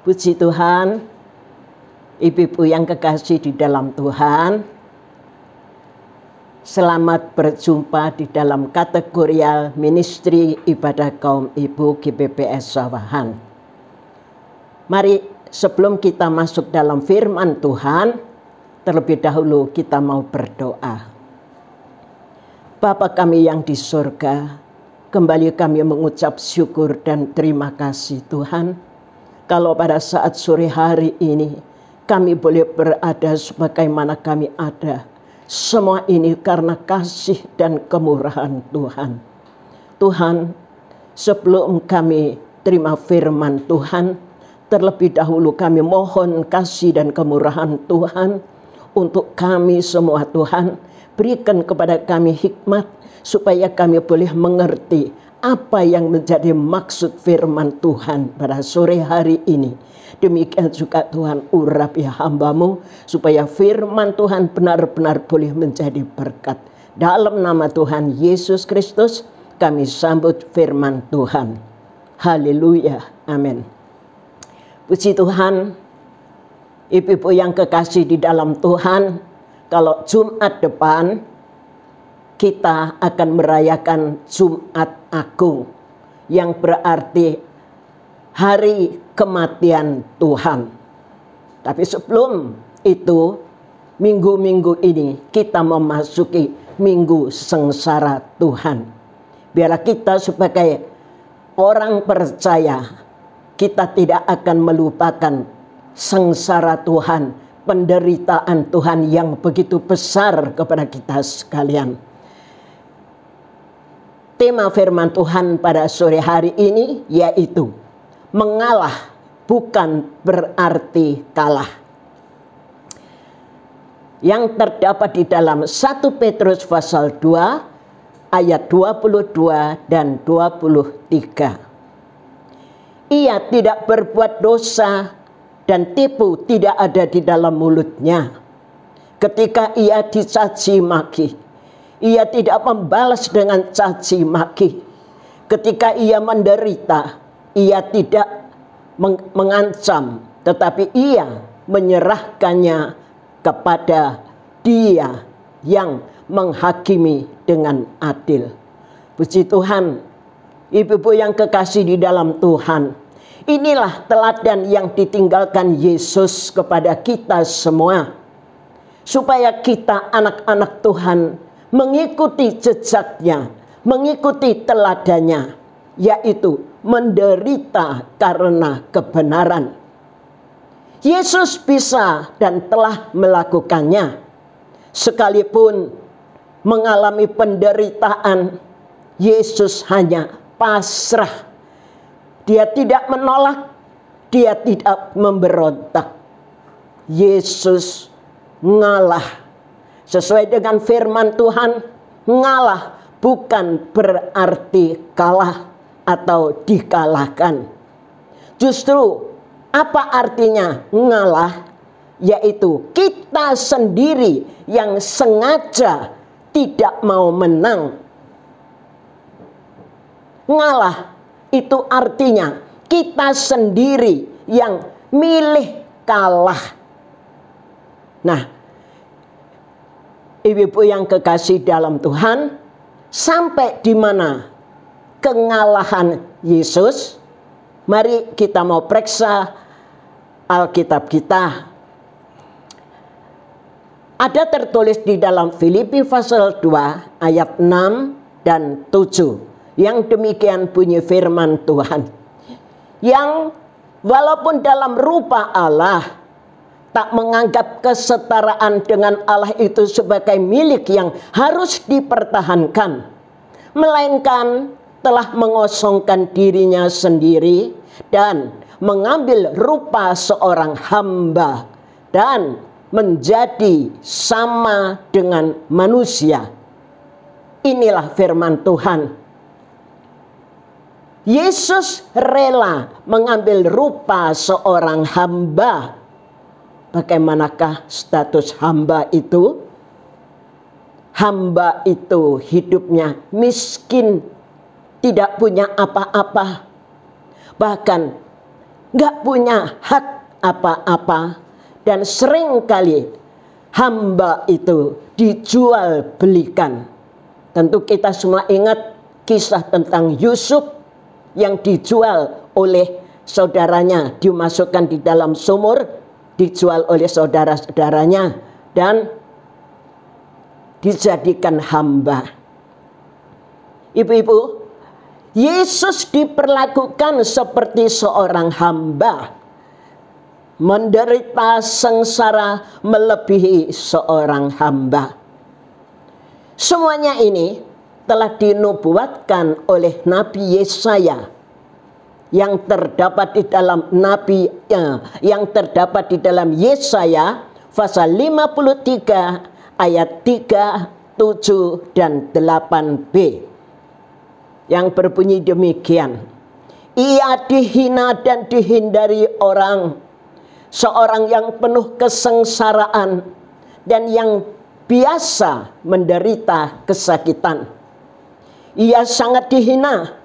Puji Tuhan, ibu-ibu yang kekasih di dalam Tuhan. Selamat berjumpa di dalam kategorial Ministry Ibadah Kaum Ibu GBPS Sawahan. Mari sebelum kita masuk dalam firman Tuhan, terlebih dahulu kita mau berdoa. Bapa kami yang di surga, kembali kami mengucap syukur dan terima kasih Tuhan. Tuhan kalau pada saat sore hari ini kami boleh berada sebagaimana kami ada. Semua ini karena kasih dan kemurahan Tuhan. Tuhan, sebelum kami terima firman Tuhan, terlebih dahulu kami mohon kasih dan kemurahan Tuhan untuk kami semua Tuhan. Berikan kepada kami hikmat supaya kami boleh mengerti apa yang menjadi maksud firman Tuhan pada sore hari ini. Demikian juga Tuhan urapi hambamu supaya firman Tuhan benar-benar boleh menjadi berkat. Dalam nama Tuhan Yesus Kristus kami sambut firman Tuhan. Haleluya. Amin. Puji Tuhan. Ibu-ibu yang kekasih di dalam Tuhan, kalau Jumat depan kita akan merayakan Jumat Agung yang berarti hari kematian Tuhan. Tapi sebelum itu, minggu-minggu ini kita memasuki minggu sengsara Tuhan. Biarlah kita sebagai orang percaya, kita tidak akan melupakan sengsara Tuhan penderitaan Tuhan yang begitu besar kepada kita sekalian tema firman Tuhan pada sore hari ini yaitu mengalah bukan berarti kalah. Yang terdapat di dalam 1 Petrus pasal 2 ayat 22 dan 23. Ia tidak berbuat dosa dan tipu tidak ada di dalam mulutnya. Ketika ia dicaci maki, ia tidak membalas dengan caci maki. Ketika ia menderita, ia tidak meng mengancam, tetapi ia menyerahkannya kepada Dia yang menghakimi dengan adil. Puji Tuhan, ibu-ibu yang kekasih di dalam Tuhan. Inilah teladan yang ditinggalkan Yesus kepada kita semua supaya kita anak-anak Tuhan mengikuti jejaknya, mengikuti teladannya, yaitu menderita karena kebenaran. Yesus bisa dan telah melakukannya, sekalipun mengalami penderitaan. Yesus hanya pasrah, dia tidak menolak, dia tidak memberontak. Yesus ngalah sesuai dengan firman Tuhan ngalah bukan berarti kalah atau dikalahkan justru apa artinya ngalah yaitu kita sendiri yang sengaja tidak mau menang ngalah itu artinya kita sendiri yang milih kalah. Nah, ibu-ibu yang kekasih dalam Tuhan, sampai di mana kengalahan Yesus? Mari kita mau periksa Alkitab kita. Ada tertulis di dalam Filipi pasal 2 ayat 6 dan 7. Yang demikian bunyi firman Tuhan. Yang walaupun dalam rupa Allah tak menganggap kesetaraan dengan Allah itu sebagai milik yang harus dipertahankan, melainkan telah mengosongkan dirinya sendiri dan mengambil rupa seorang hamba dan menjadi sama dengan manusia. Inilah firman Tuhan. Yesus rela mengambil rupa seorang hamba bagaimanakah status hamba itu? Hamba itu hidupnya miskin, tidak punya apa-apa, bahkan nggak punya hak apa-apa, dan sering kali hamba itu dijual belikan. Tentu kita semua ingat kisah tentang Yusuf yang dijual oleh saudaranya dimasukkan di dalam sumur dijual oleh saudara-saudaranya dan dijadikan hamba. Ibu-ibu, Yesus diperlakukan seperti seorang hamba menderita sengsara melebihi seorang hamba. Semuanya ini telah dinubuatkan oleh Nabi Yesaya yang terdapat di dalam Nabi eh, yang terdapat di dalam Yesaya pasal 53 ayat 3, 7 dan 8b yang berbunyi demikian ia dihina dan dihindari orang seorang yang penuh kesengsaraan dan yang biasa menderita kesakitan ia sangat dihina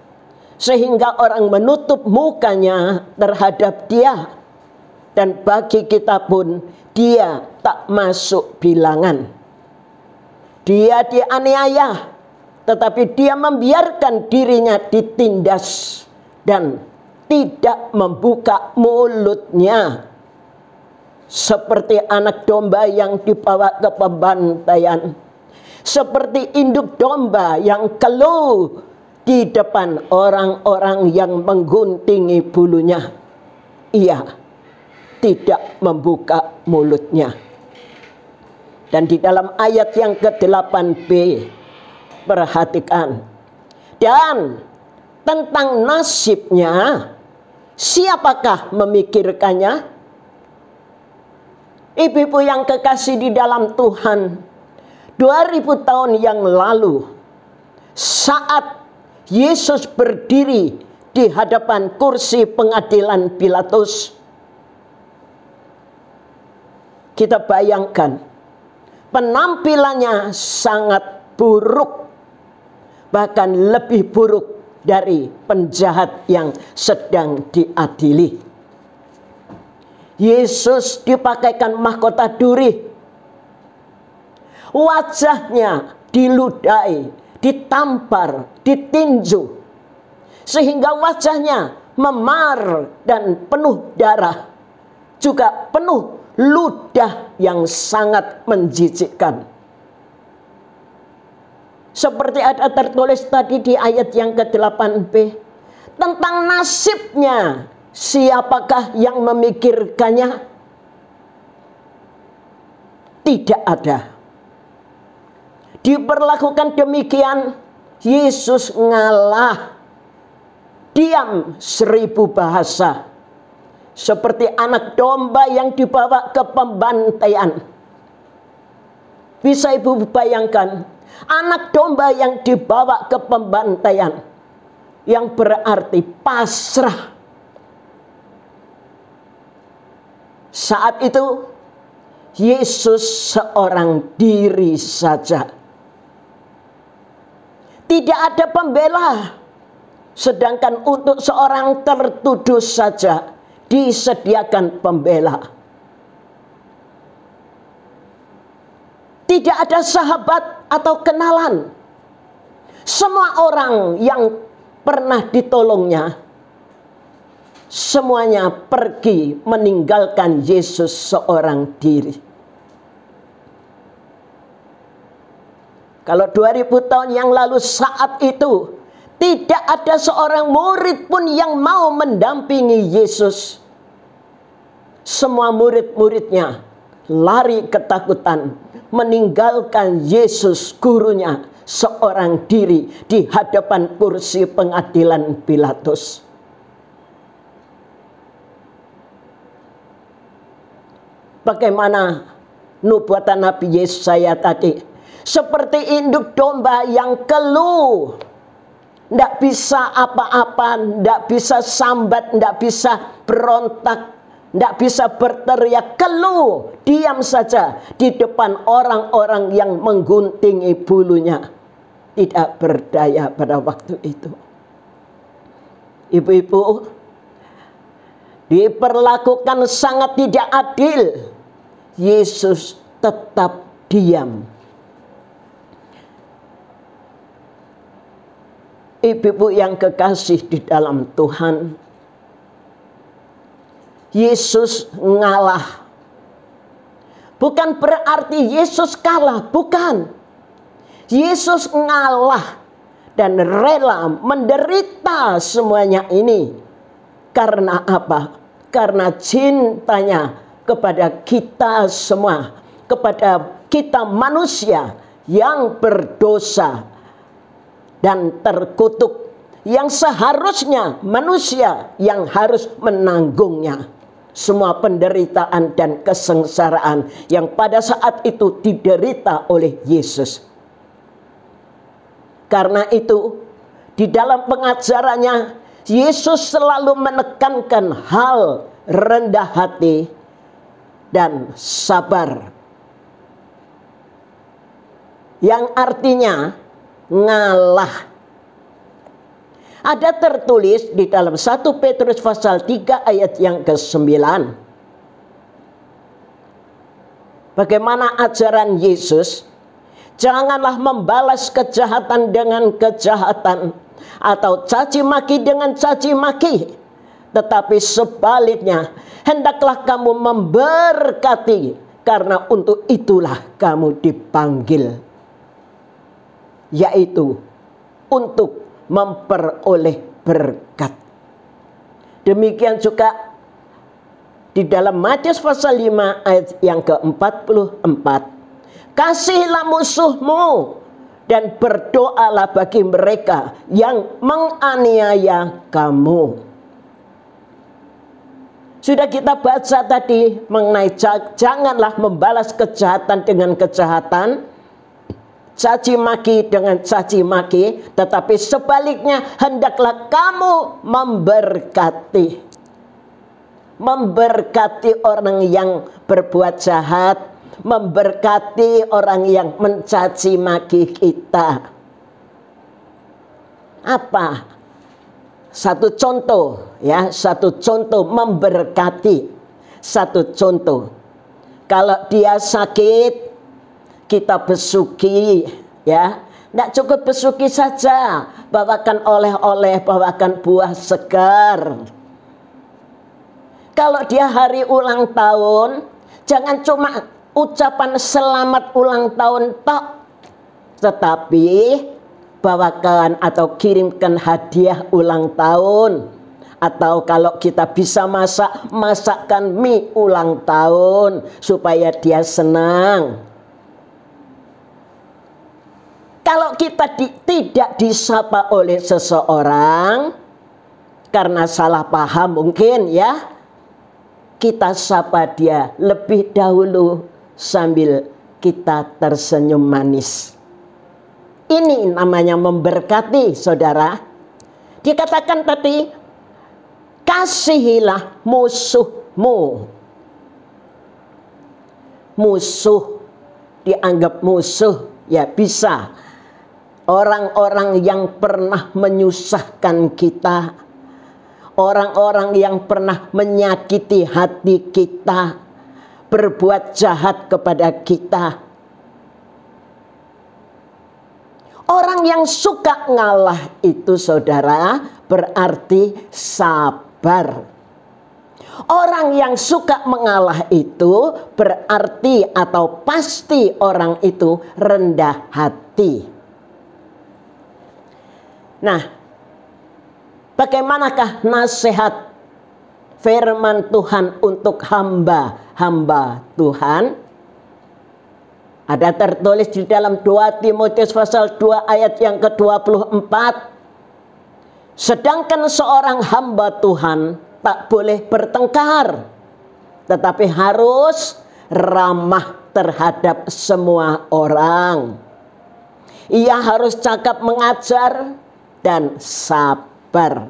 sehingga orang menutup mukanya terhadap dia dan bagi kita pun dia tak masuk bilangan dia dianiaya tetapi dia membiarkan dirinya ditindas dan tidak membuka mulutnya seperti anak domba yang dibawa ke pembantaian seperti induk domba yang keluh di depan orang-orang yang mengguntingi bulunya. Ia tidak membuka mulutnya. Dan di dalam ayat yang ke-8b, perhatikan. Dan tentang nasibnya, siapakah memikirkannya? Ibu-ibu yang kekasih di dalam Tuhan, 2000 tahun yang lalu, saat Yesus berdiri di hadapan kursi pengadilan Pilatus. Kita bayangkan penampilannya sangat buruk. Bahkan lebih buruk dari penjahat yang sedang diadili. Yesus dipakaikan mahkota duri. Wajahnya diludai ditampar, ditinju. Sehingga wajahnya memar dan penuh darah. Juga penuh ludah yang sangat menjijikkan. Seperti ada tertulis tadi di ayat yang ke-8b. Tentang nasibnya. Siapakah yang memikirkannya? Tidak ada diperlakukan demikian, Yesus ngalah. Diam seribu bahasa. Seperti anak domba yang dibawa ke pembantaian. Bisa ibu bayangkan, anak domba yang dibawa ke pembantaian. Yang berarti pasrah. Saat itu Yesus seorang diri saja. Tidak ada pembela. Sedangkan untuk seorang tertuduh saja disediakan pembela. Tidak ada sahabat atau kenalan. Semua orang yang pernah ditolongnya semuanya pergi meninggalkan Yesus seorang diri. Kalau 2000 tahun yang lalu saat itu tidak ada seorang murid pun yang mau mendampingi Yesus. Semua murid-muridnya lari ketakutan meninggalkan Yesus gurunya seorang diri di hadapan kursi pengadilan Pilatus. Bagaimana nubuatan Nabi Yesus saya tadi? Seperti induk domba yang keluh. Tidak bisa apa-apa, tidak bisa sambat, tidak bisa berontak, tidak bisa berteriak keluh. Diam saja di depan orang-orang yang menggunting bulunya. Tidak berdaya pada waktu itu. Ibu-ibu, diperlakukan sangat tidak adil. Yesus tetap diam Ibu-ibu yang kekasih di dalam Tuhan, Yesus ngalah. Bukan berarti Yesus kalah, bukan. Yesus ngalah dan rela menderita semuanya ini. Karena apa? Karena cintanya kepada kita semua, kepada kita manusia yang berdosa dan terkutuk yang seharusnya manusia yang harus menanggungnya semua penderitaan dan kesengsaraan yang pada saat itu diderita oleh Yesus. Karena itu, di dalam pengajarannya, Yesus selalu menekankan hal rendah hati dan sabar. Yang artinya, ngalah. Ada tertulis di dalam 1 Petrus pasal 3 ayat yang ke-9. Bagaimana ajaran Yesus? Janganlah membalas kejahatan dengan kejahatan atau caci maki dengan caci maki. Tetapi sebaliknya, hendaklah kamu memberkati karena untuk itulah kamu dipanggil yaitu untuk memperoleh berkat. Demikian juga di dalam Matius pasal 5 ayat yang ke-44. Kasihilah musuhmu dan berdoalah bagi mereka yang menganiaya kamu. Sudah kita baca tadi mengenai janganlah membalas kejahatan dengan kejahatan caci maki dengan caci maki, tetapi sebaliknya hendaklah kamu memberkati. Memberkati orang yang berbuat jahat, memberkati orang yang mencaci maki kita. Apa? Satu contoh ya, satu contoh memberkati. Satu contoh. Kalau dia sakit, kita besuki ya tidak cukup besuki saja bawakan oleh-oleh bawakan buah segar kalau dia hari ulang tahun jangan cuma ucapan selamat ulang tahun tok tetapi bawakan atau kirimkan hadiah ulang tahun atau kalau kita bisa masak masakkan mie ulang tahun supaya dia senang kalau kita di, tidak disapa oleh seseorang karena salah paham mungkin ya, kita sapa dia lebih dahulu sambil kita tersenyum manis. Ini namanya memberkati saudara. Dikatakan tadi, kasihilah musuhmu. Musuh, dianggap musuh, ya bisa orang-orang yang pernah menyusahkan kita, orang-orang yang pernah menyakiti hati kita, berbuat jahat kepada kita. Orang yang suka ngalah itu saudara berarti sabar. Orang yang suka mengalah itu berarti atau pasti orang itu rendah hati. Nah, bagaimanakah nasihat firman Tuhan untuk hamba-hamba Tuhan? Ada tertulis di dalam 2 Timotius pasal 2 ayat yang ke-24. Sedangkan seorang hamba Tuhan tak boleh bertengkar. Tetapi harus ramah terhadap semua orang. Ia harus cakap mengajar, dan sabar.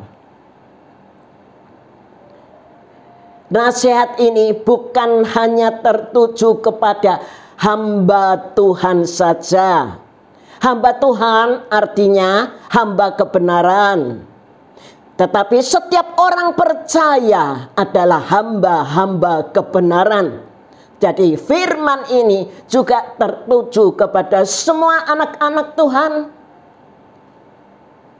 Nasihat ini bukan hanya tertuju kepada hamba Tuhan saja. Hamba Tuhan artinya hamba kebenaran. Tetapi setiap orang percaya adalah hamba-hamba kebenaran. Jadi firman ini juga tertuju kepada semua anak-anak Tuhan.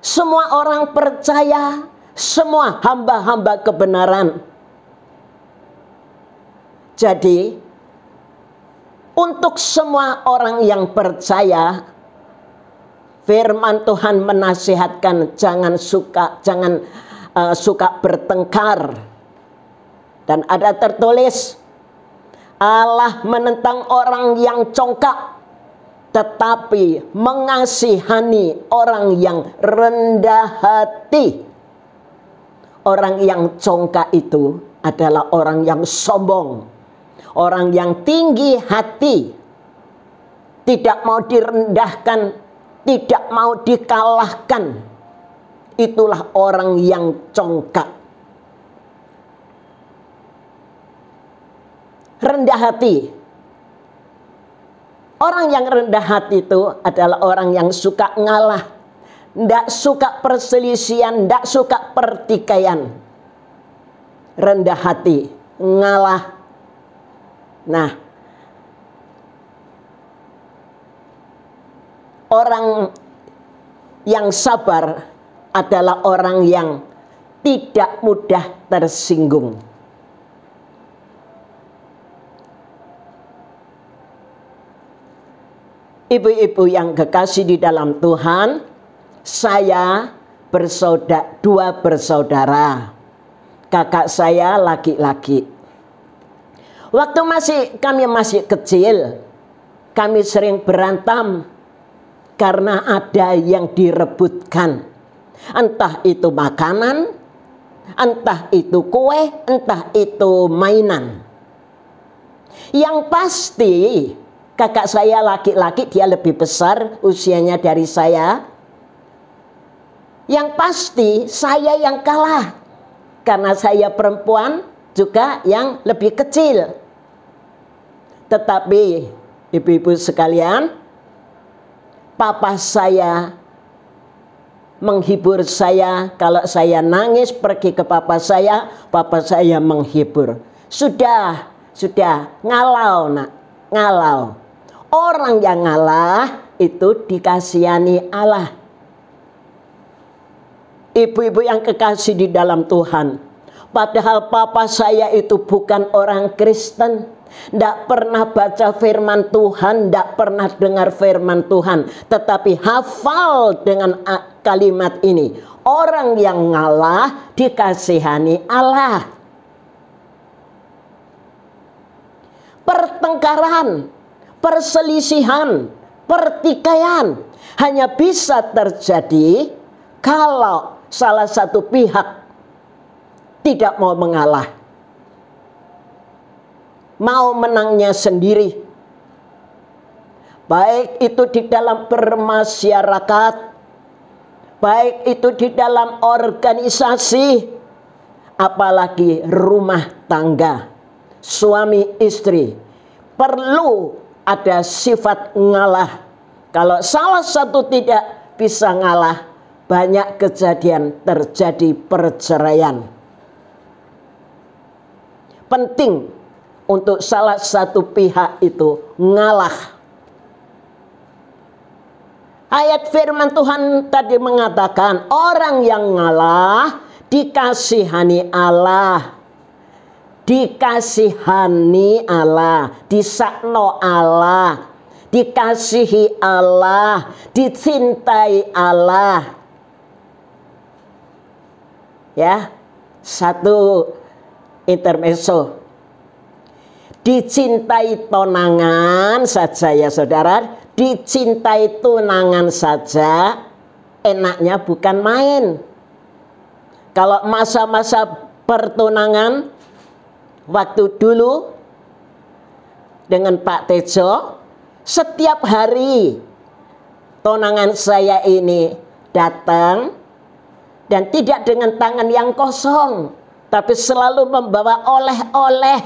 Semua orang percaya, semua hamba-hamba kebenaran. Jadi, untuk semua orang yang percaya, firman Tuhan menasihatkan jangan suka jangan uh, suka bertengkar. Dan ada tertulis Allah menentang orang yang congkak tetapi mengasihani orang yang rendah hati. Orang yang congkak itu adalah orang yang sombong, orang yang tinggi hati, tidak mau direndahkan, tidak mau dikalahkan. Itulah orang yang congkak. Rendah hati Orang yang rendah hati itu adalah orang yang suka ngalah. Tidak suka perselisian, tidak suka pertikaian. Rendah hati, ngalah. Nah, orang yang sabar adalah orang yang tidak mudah tersinggung. Ibu-ibu yang kekasih di dalam Tuhan, saya bersaudara dua bersaudara. Kakak saya laki-laki. Waktu masih kami masih kecil, kami sering berantem karena ada yang direbutkan. Entah itu makanan, entah itu kue, entah itu mainan. Yang pasti kakak saya laki-laki dia lebih besar usianya dari saya. Yang pasti saya yang kalah karena saya perempuan juga yang lebih kecil. Tetapi ibu-ibu sekalian, papa saya menghibur saya. Kalau saya nangis pergi ke papa saya, papa saya menghibur. Sudah, sudah, ngalau nak, ngalau. Orang yang ngalah itu dikasihani Allah. Ibu-ibu yang kekasih di dalam Tuhan. Padahal papa saya itu bukan orang Kristen. Tidak pernah baca firman Tuhan, tidak pernah dengar firman Tuhan. Tetapi hafal dengan kalimat ini. Orang yang ngalah dikasihani Allah. Pertengkaran perselisihan, pertikaian hanya bisa terjadi kalau salah satu pihak tidak mau mengalah. Mau menangnya sendiri. Baik itu di dalam bermasyarakat, baik itu di dalam organisasi, apalagi rumah tangga, suami istri perlu ada sifat ngalah. Kalau salah satu tidak bisa ngalah, banyak kejadian terjadi perceraian. Penting untuk salah satu pihak itu ngalah. Ayat firman Tuhan tadi mengatakan orang yang ngalah dikasihani Allah dikasihani Allah, disakno Allah, dikasihi Allah, dicintai Allah. Ya, satu intermezzo. Dicintai tonangan saja ya saudara, dicintai tunangan saja enaknya bukan main. Kalau masa-masa pertunangan waktu dulu dengan Pak Tejo setiap hari tonangan saya ini datang dan tidak dengan tangan yang kosong tapi selalu membawa oleh-oleh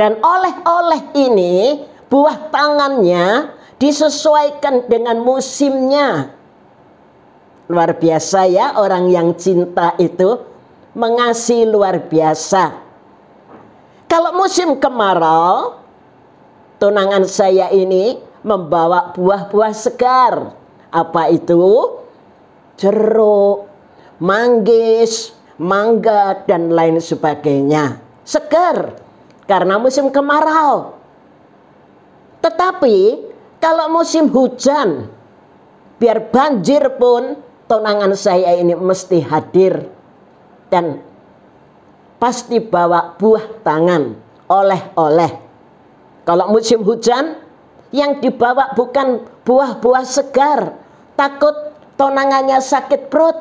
dan oleh-oleh ini buah tangannya disesuaikan dengan musimnya luar biasa ya orang yang cinta itu mengasihi luar biasa kalau musim kemarau, tunangan saya ini membawa buah-buah segar. Apa itu? Jeruk, manggis, mangga, dan lain sebagainya. Segar karena musim kemarau. Tetapi kalau musim hujan, biar banjir pun tunangan saya ini mesti hadir dan pasti bawa buah tangan, oleh-oleh. Kalau musim hujan, yang dibawa bukan buah-buah segar, takut tonangannya sakit perut,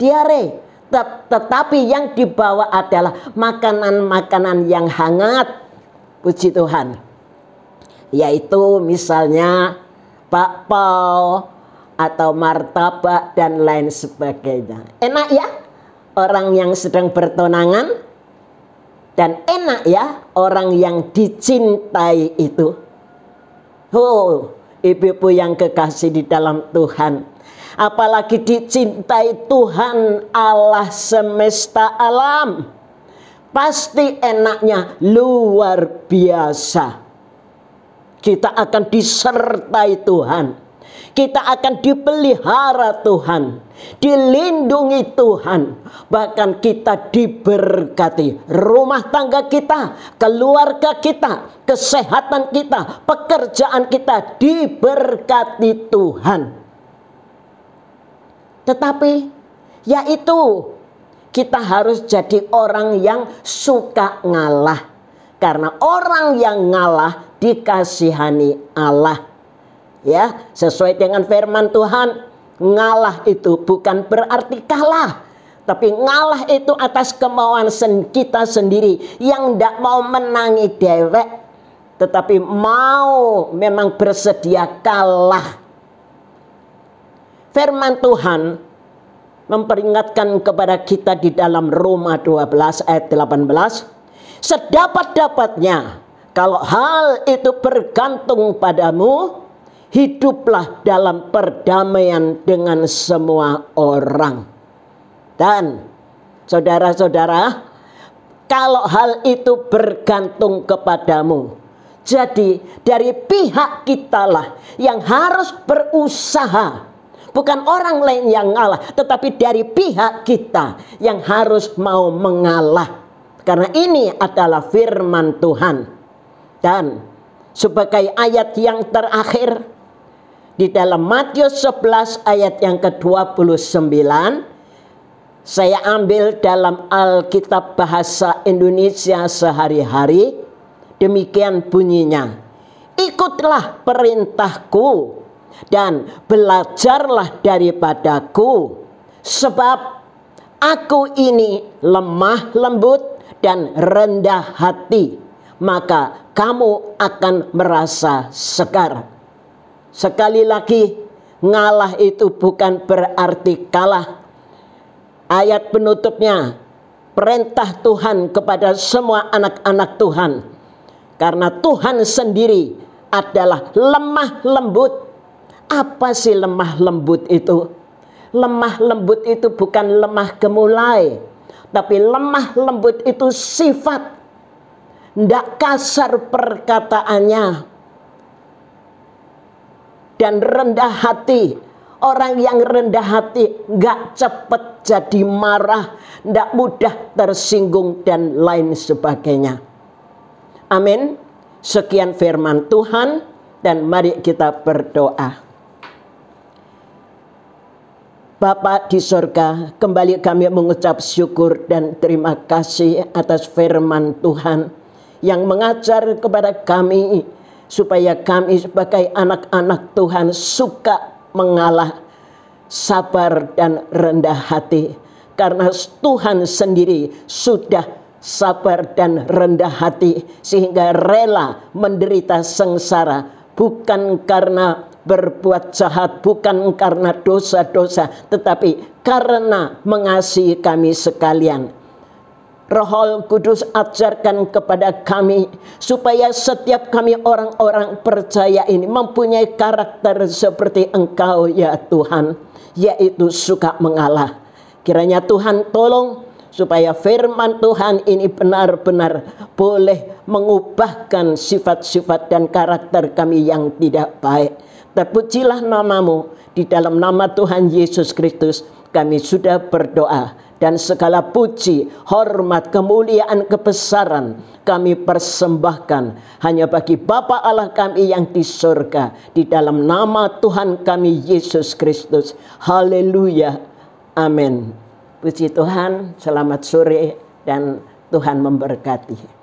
diare. Tet tetapi yang dibawa adalah makanan-makanan yang hangat, puji Tuhan. Yaitu misalnya bakpao atau martabak dan lain sebagainya. Enak ya? Orang yang sedang bertonangan dan enak ya orang yang dicintai itu. Oh, ibu-ibu yang kekasih di dalam Tuhan. Apalagi dicintai Tuhan Allah semesta alam. Pasti enaknya luar biasa. Kita akan disertai Tuhan kita akan dipelihara Tuhan, dilindungi Tuhan, bahkan kita diberkati. Rumah tangga kita, keluarga kita, kesehatan kita, pekerjaan kita diberkati Tuhan. Tetapi yaitu kita harus jadi orang yang suka ngalah. Karena orang yang ngalah dikasihani Allah ya sesuai dengan firman Tuhan ngalah itu bukan berarti kalah tapi ngalah itu atas kemauan sen kita sendiri yang tidak mau menangi dewek tetapi mau memang bersedia kalah firman Tuhan memperingatkan kepada kita di dalam Roma 12 ayat 18 sedapat-dapatnya kalau hal itu bergantung padamu hiduplah dalam perdamaian dengan semua orang. Dan saudara-saudara, kalau hal itu bergantung kepadamu, jadi dari pihak kitalah yang harus berusaha bukan orang lain yang ngalah, tetapi dari pihak kita yang harus mau mengalah. Karena ini adalah firman Tuhan. Dan sebagai ayat yang terakhir, di dalam Matius 11 ayat yang ke-29 saya ambil dalam Alkitab bahasa Indonesia sehari-hari demikian bunyinya ikutlah perintahku dan belajarlah daripadaku sebab aku ini lemah lembut dan rendah hati maka kamu akan merasa segar Sekali lagi, ngalah itu bukan berarti kalah. Ayat penutupnya, perintah Tuhan kepada semua anak-anak Tuhan. Karena Tuhan sendiri adalah lemah lembut. Apa sih lemah lembut itu? Lemah lembut itu bukan lemah gemulai. Tapi lemah lembut itu sifat. Tidak kasar perkataannya dan rendah hati. Orang yang rendah hati nggak cepat jadi marah, nggak mudah tersinggung dan lain sebagainya. Amin. Sekian firman Tuhan dan mari kita berdoa. Bapa di sorga, kembali kami mengucap syukur dan terima kasih atas firman Tuhan yang mengajar kepada kami supaya kami sebagai anak-anak Tuhan suka mengalah sabar dan rendah hati karena Tuhan sendiri sudah sabar dan rendah hati sehingga rela menderita sengsara bukan karena berbuat jahat bukan karena dosa-dosa tetapi karena mengasihi kami sekalian Roh Kudus ajarkan kepada kami supaya setiap kami orang-orang percaya ini mempunyai karakter seperti Engkau ya Tuhan, yaitu suka mengalah. Kiranya Tuhan tolong supaya firman Tuhan ini benar-benar boleh mengubahkan sifat-sifat dan karakter kami yang tidak baik. Terpujilah namamu di dalam nama Tuhan Yesus Kristus. Kami sudah berdoa dan segala puji, hormat, kemuliaan, kebesaran kami persembahkan hanya bagi Bapa Allah kami yang di surga di dalam nama Tuhan kami Yesus Kristus. Haleluya. Amin. Puji Tuhan, selamat sore dan Tuhan memberkati.